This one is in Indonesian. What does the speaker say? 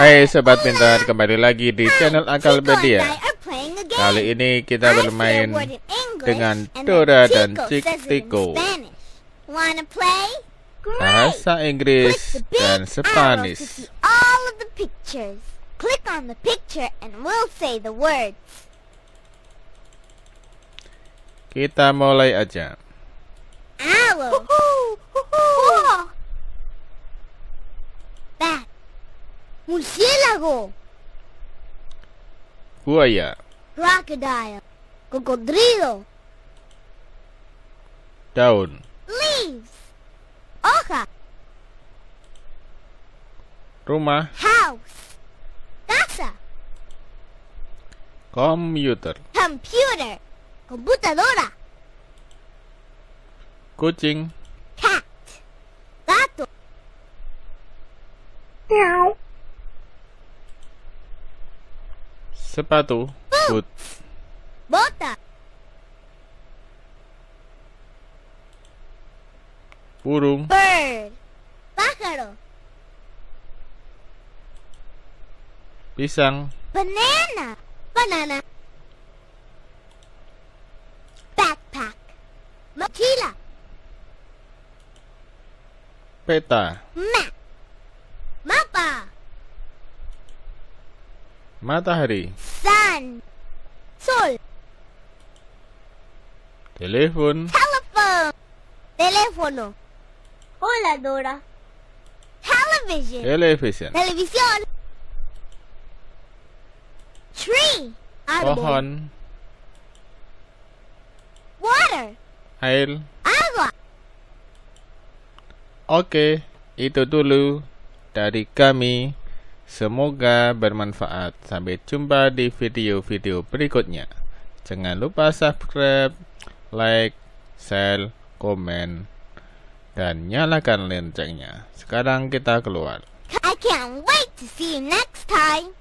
Hai hey, sobat pintar, kembali lagi di channel Akal Media. Kali ini kita bermain dengan Dora dan Tiko. Bahasa Inggris dan Spanish. Kita mulai aja. Murciélago. Buaya. Crocodile. Cocodrilo. Daun. Leaves. Hoja. Rumah. House. Casa. Computer. Computer. Computadora. Kucing. sepatu boot bota burung bird pájaro pisang banana banana backpack mochila peta map Matahari. Sun. Sol. Telepon. Telephone. Telefono. Hola, Dora. Television. Television. Television. Tree. Pohon. Water. Air. Agua. Oke, okay, itu dulu dari kami. Semoga bermanfaat. Sampai jumpa di video-video berikutnya. Jangan lupa subscribe, like, share, komen, dan nyalakan loncengnya. Sekarang kita keluar. I can't wait to see you next time.